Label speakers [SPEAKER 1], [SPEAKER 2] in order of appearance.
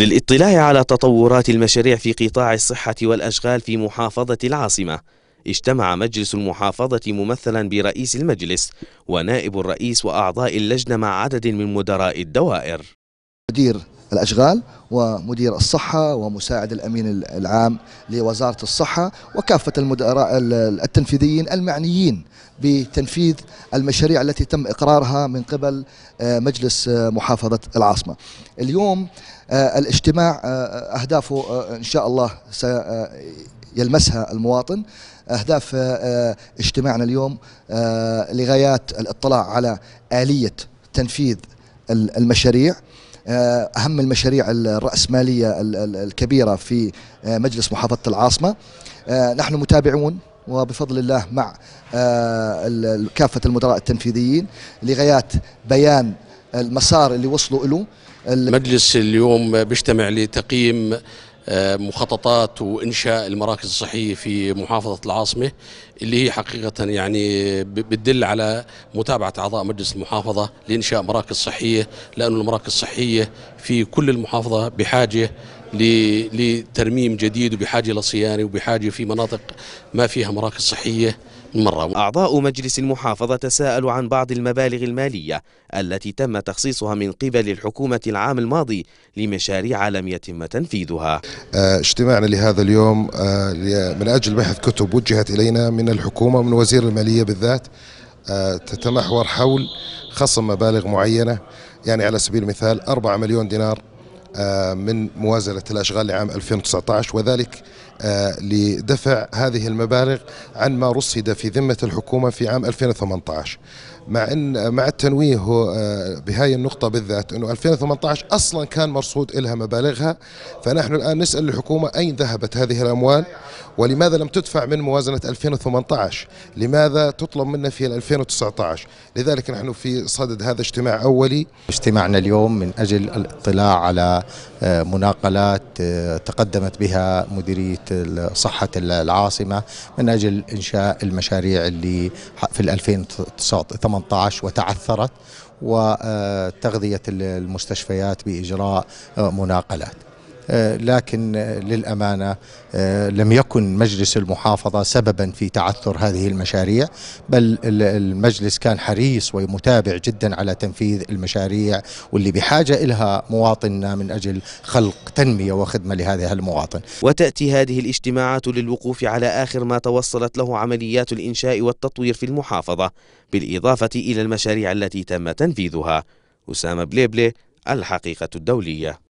[SPEAKER 1] للاطلاع على تطورات المشاريع في قطاع الصحة والأشغال في محافظة العاصمة اجتمع مجلس المحافظة ممثلا برئيس المجلس ونائب الرئيس وأعضاء اللجنة مع عدد من مدراء الدوائر مدير
[SPEAKER 2] الأشغال ومدير الصحة ومساعد الأمين العام لوزارة الصحة وكافة المدراء التنفيذيين المعنيين بتنفيذ المشاريع التي تم إقرارها من قبل آه، مجلس آه، محافظة العاصمة اليوم آه، الاجتماع أهدافه إن شاء الله سيلمسها المواطن أهداف اجتماعنا اليوم لغايات الاطلاع على آلية تنفيذ المشاريع آه، أهم المشاريع الرأسمالية الكبيرة في آه، مجلس محافظة العاصمة آه، نحن متابعون وبفضل الله مع كافة المدراء التنفيذيين لغايات بيان المسار اللي وصلوا له
[SPEAKER 3] المجلس اليوم بيجتمع لتقييم آه، مخططات وانشاء المراكز الصحيه في محافظه العاصمه اللي هي حقيقه يعني بتدل على متابعه اعضاء مجلس المحافظه لانشاء مراكز صحيه لأن المراكز الصحيه في كل المحافظه بحاجه لترميم جديد وبحاجة لصيانة وبحاجة في مناطق
[SPEAKER 1] ما فيها مراكز صحية مرة. أعضاء مجلس المحافظة تساءلوا عن بعض المبالغ المالية التي تم تخصيصها من قبل الحكومة العام الماضي لمشاريع لم يتم تنفيذها
[SPEAKER 4] آه، اجتماعنا لهذا اليوم آه، من أجل بحث كتب وجهت إلينا من الحكومة من وزير المالية بالذات آه، تتمحور حول خصم مبالغ معينة يعني على سبيل المثال 4 مليون دينار آه، من موازنة الأشغال لعام 2019 وذلك آه، لدفع هذه المبالغ عن ما رصد في ذمة الحكومة في عام 2018 مع ان مع التنويه آه، بهاي النقطه بالذات انه 2018 اصلا كان مرصود لها مبالغها فنحن الان نسال الحكومه اين ذهبت هذه الاموال ولماذا لم تدفع من موازنه 2018 لماذا تطلب منا في 2019 لذلك نحن في صدد هذا اجتماع اولي اجتماعنا
[SPEAKER 5] اليوم من اجل الاطلاع
[SPEAKER 4] على آه،
[SPEAKER 5] مناقلات آه، تقدمت بها مديريه صحه العاصمه من اجل انشاء المشاريع اللي في 2019 2018 وتعثرت وتغذية المستشفيات بإجراء مناقلات آه، لكن آه، للأمانة آه، لم يكن مجلس المحافظة سببا في تعثر هذه المشاريع بل المجلس كان حريص ومتابع جدا على تنفيذ المشاريع واللي بحاجة إلها مواطننا من أجل خلق تنمية وخدمة لهذا المواطن
[SPEAKER 1] وتأتي هذه الاجتماعات للوقوف على آخر ما توصلت له عمليات الإنشاء والتطوير في المحافظة بالإضافة إلى المشاريع التي تم تنفيذها أسامة بليبلي الحقيقة الدولية